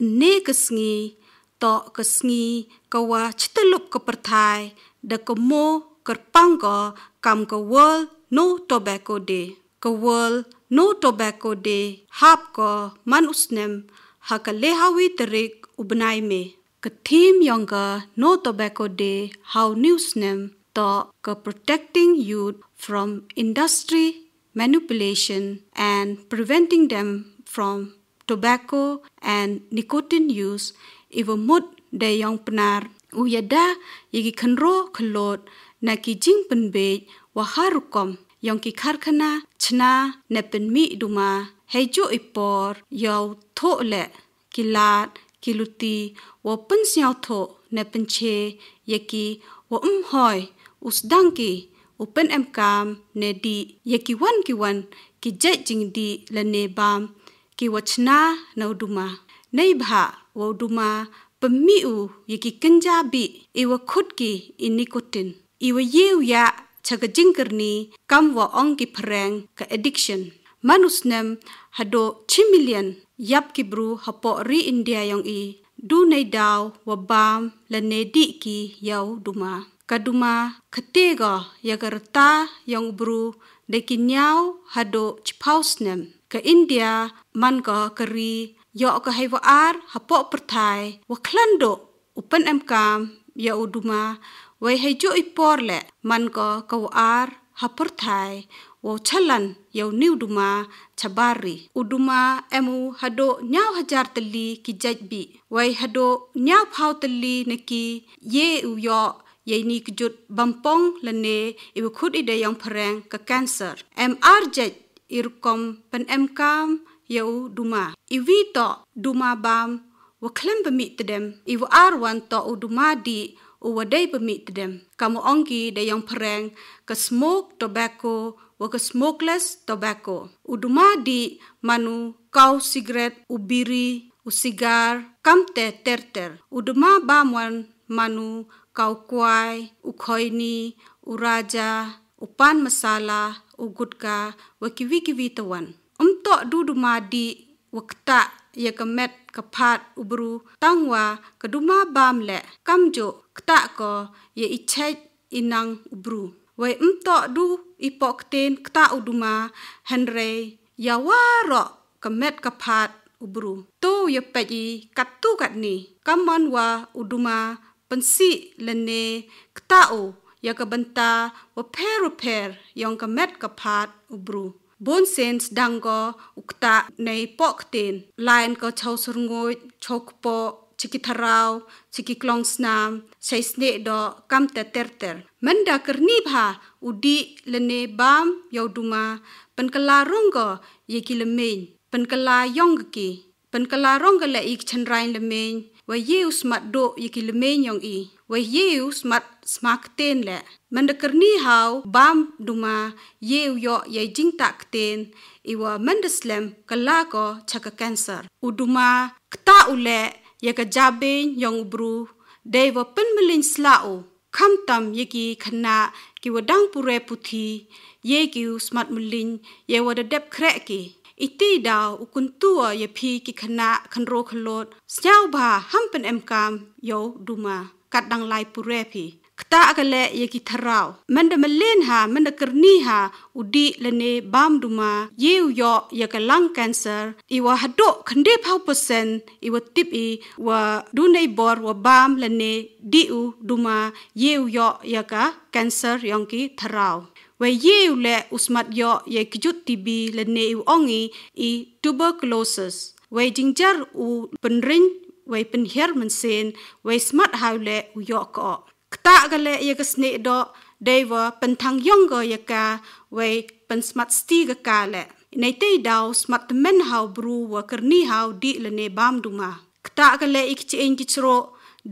Ne ke sngi to ke sngi ka wa chitelup ke mo ker pangko kam ke no tobacco day ke no tobacco day hap ko man usnem ha ka lehawi terik ubnai me no tobacco day how news nem to ke protecting youth from industry manipulation and preventing them from tobacco and nicotine use iwa mut de yong penar uyada yigi kenro kelot na ki jing penbej wa harukom yong ki kharkana chna na pen mi duma hei jo ipor yau tho le kilat kiluti wa pen siao tho na pen che yaki wa um hoi us dang ki upen em kam ne di yaki wan ki wan ki jet jing di le ne bam kiwachna na uduma. Naibha wa uduma pemiu yaki bi, iwa kutki inikutin. Iwa yew ya chaga kam kamwa ongki pereng ke addiction. Manus nem, hado 10 yap ki bru hapo ri India yang i du nei dau wa bam la nei ki yau duma. Kaduma ketega yagarta yang bru dekin hado cipausnem. nem ke India, man ke keri, yo ke hai wa ar, hapo pertai, wa klando, upen emkam, ya uduma, wa hai jo ipor le, man ke ke wa ar, hapertai, wa chalan, ya ni uduma, cabari. Uduma emu hado nyau hajar teli ki jajbi, wa hado nyau pau teli neki, ye u yo, ye ni kejut bampong lene, ibu kut ide yang perang ke MR MRJ irkom pen emkam yau duma. Iwi to duma bam waklem bemit tedem. Iwa arwan to u duma di u wadai bemit tedem. Kamu ongi de yang pereng ke smoke tobacco wa ke smokeless tobacco. U duma di manu kau sigret u biri u sigar kam te ter ter. U duma bam wan manu kau kuai u koini u raja upan masala ugutka wakiwikiwi tawan. Untuk dudu madi wakta ya kemet kepat ubru tangwa keduma bamle kamjo kta ko ia ya icet inang ubru. Wai untuk du ipokten kta uduma henre ya waro kemet kepat ubru. Tu ia ya pegi katu kat ni kamon kamanwa uduma pensi lene kta u. ยากบันตาว่าเพรุเพรยองกับแมดกับพาดอุบรูบนเซนส์ดังก็อุกตะในปอกเตนลายนก็ชาวสรงยชกปอชิกิทราวชิกิกลองสนามใช้สเนดอกำแต่เตอร์เตอร์มันดากรนีบาอุดีเลเนบามยาวดุมาเป็นกลารงก็ยกิลเมนเป็นกลายองกีเป็นกลารงก็ละอีกชันรายเลเมนว่ายิ่งสมัดโดยกิเลเมียงอีว่ายิ่งสมัดสมักเตนแหละมันเด็กนี้เฮาบัมดูมายิ่งยอกยิ่งจิงตักเตนอีว่ามันเดสเลมกลาก็ชักกันเซอร์อุดูมาขตาอุเละยังกจับเบนยองบรูเดว่าเป็นมลินสลาอูคำตำยกีขณะกิวดังปุเรพุทธีเยกิวสมัดมลินเยวดเด็บแครกีอิตีดาวอุกุนตัวยาพีกิขณะคันโรคโลดเซาบาห้ำเป็นเอ็มกามโยดูมากัดดังลายปุเรพี ta akale ye ki tharao mande melen ha mande kerni ha udi lene bam duma ye u yo ye ka lung cancer i wa hado khande phau percent i wa tip i wa du nei bor wa bam lene di u duma ye u yo ye ka cancer yong ki tharao we ye u le usmat yo ye ki jut tb lene u ongi i tuberculosis we jingjar u penring we penhir mensin we smart haule u yo ko តកលេយកស្នេដដេវពិនថាំងយងកយកាវេពិនស្មាត់ស្ទីកកាលេណៃតេដៅស្មាត់មិនហៅប្រូវកនីហៅឌីលនេបាមឌូម៉ាកតកលេអ៊ីកជេអ៊ីងគិជ្រោ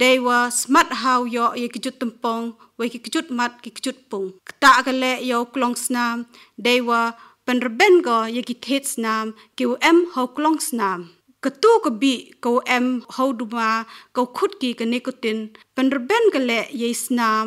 ដេវស្មាត់ហៅយោយគិជុតតំពងវេគិជុតម៉ាត់គិជុតពងកតកលេយោក្លងស្នាមដេវពិនរបិនកយគិធេតស្នាមគីវអឹមហៅក្លងស្នាមกตู้กบีกูเอ็มเขาดูมากูคุดกีกันนี่กูตินเป็นรเบนกันแหละยสนาม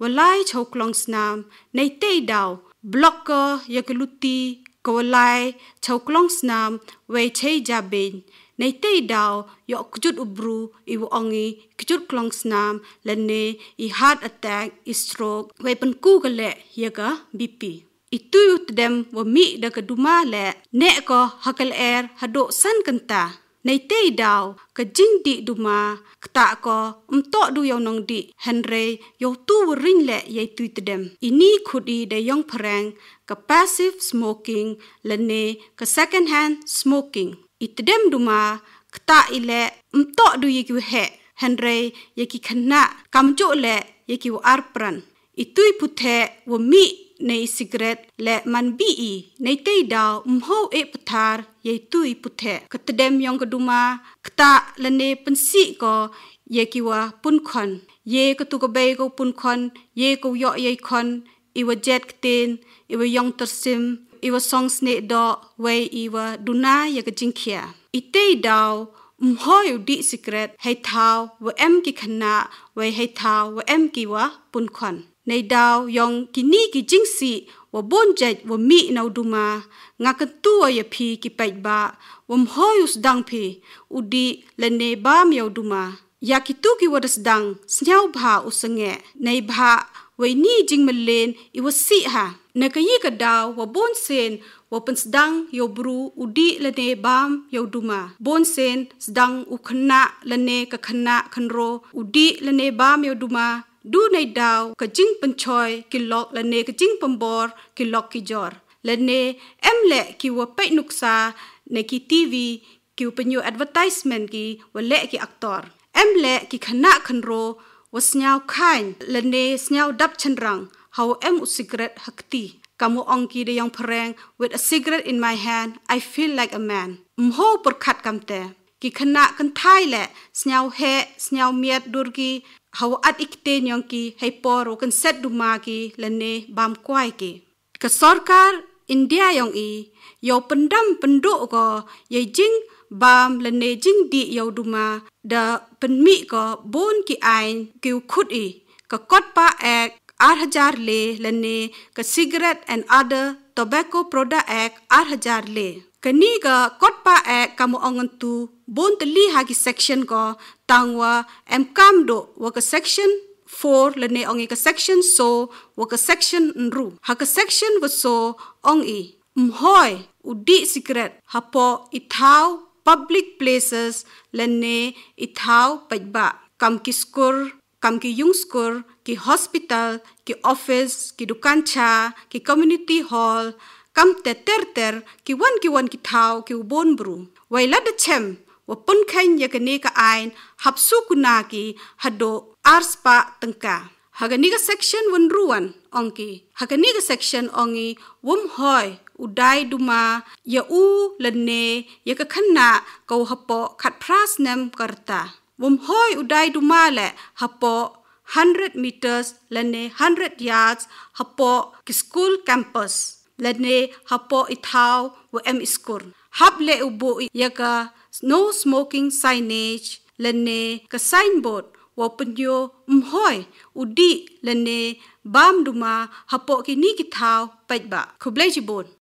วลายชาวลองสนามในเตยดาวบล็อกเกอร์ยากลุตีกวลายชาวลองสนามเวเชยจาเบนในเตยดาวยกจุดอุบรูอีวองีกจุดลองสนามและเนอีฮาร์ดอัตแทกอีสโตรกไว้เป็นกู้กันแหละยากะบีพี itu ituyut dem wo mi da ka duma le ne ko hakal er hado san kenta nei te dau ka jing di duma kta ko mto du yo nong di henre yo tu rin le ye tu dem ini khudi de yong prang ka passive smoking le ne ka second hand smoking it dem duma kta ile mto du ye ku he henre ye ki khna kam jo le ye ki arpran itui puthe wo mi ในสิกเรตและมันบีอีในเตยดาวมโหเอปทาร์ยัยตุยพุเทกตเดมยองกดุมากตะละเนปันสิก็เยกิวาปุนคอนเยกตุกเบยกปุนคอนเยกยอยยคอนอีวาเจ็ดเตนอีวายองตรซิมอีวาซองสเนดอเวอีวาดุนายกจิงเคียอีเตยดาวมหอยดีสิกเรตให้ทาวว่าเอ็มกิขณะไว้ให้ทาวว่าเอ็มกิวาปุนคอน Nei dao yong ki ni ki jing si wo bon jet wo mi na du ma nga ke tu wo ye pi ki pai ba wo mho yu sdang pi u di le ne ba mi yo du ma ya ki tu ki wo de sdang snyau bha u senge nei bha we ni jing me len i wo si ha ne ke yi ke dao wo bon sen wo pen sdang yo bru u di le ne ba mi yo du ma bon sen sdang u khna le ne ke khna khnro u di le ne ba mi yo du ma ดูในดาวกะจิงปัญชอยกิลอกละเนกะจิงปัมบอร์กิลอกกิจอร์ละเนเอมเละกิวเปนุกซาในกิทีวีกิวเป็นยูแอดเวอร์ทิสเมนกิวเละกิอักตอร์เอมเละกิขณะคันโรวสเนียวคายละเนสเนียวดับชันรังเฮาเอมอุสิกรตฮักตี Kamu ongki de yang pereng with a cigarette in my hand, I feel like a man. Mho perkat kamte. Ki kena kentai le, senyau he, senyau miat durgi, hau at ikte nyong ki hai por o kan set duma ki lene bam kwai ki. Ka sorkar India yong i, yo pendam pendu ko ye jing bam lene jing di yo duma da penmi ko bon ki ain ki ukut i. Ka kot pa ek 8000 le lene ka cigarette and other tobacco product ek 8000 le. Kini ka kot pa ek kamu ongentu bon teli hagi section ko tangwa emkam do waka section 4 lene ongi ka section so waka section nru ha ka section wa so ongi mhoi udi secret hapo ithau public places lene ithau pajba kam kiskur kam ki yungskur ki hospital ki office ki dukan cha ki community hall kam te ter ter ki wan ki wan ki thau ki ubon bru waila de chem wa pun khain ya kene ka ain hapsu kuna ki hado arspa tengka hagani ka section wan ruan ongki hagani ka section ongi wum hoy udai duma ya u lene ya ka khanna ko hapo kat pras nem karta wum hoy udai duma le hapo 100 meters lene 100 yards hapo ki school campus lene hapo itau wa em school hap le ubu yaka ka no smoking signage lene ke signboard wo penyo mhoi udi lene bam duma hapok kini kitau paitba kubleji bon